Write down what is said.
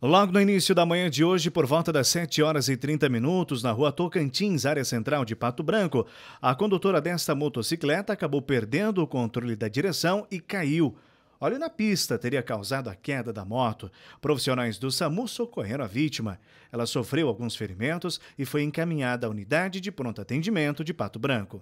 Logo no início da manhã de hoje, por volta das 7 horas e 30 minutos, na rua Tocantins, área central de Pato Branco, a condutora desta motocicleta acabou perdendo o controle da direção e caiu. Olha na pista teria causado a queda da moto. Profissionais do SAMU socorreram a vítima. Ela sofreu alguns ferimentos e foi encaminhada à unidade de pronto atendimento de Pato Branco.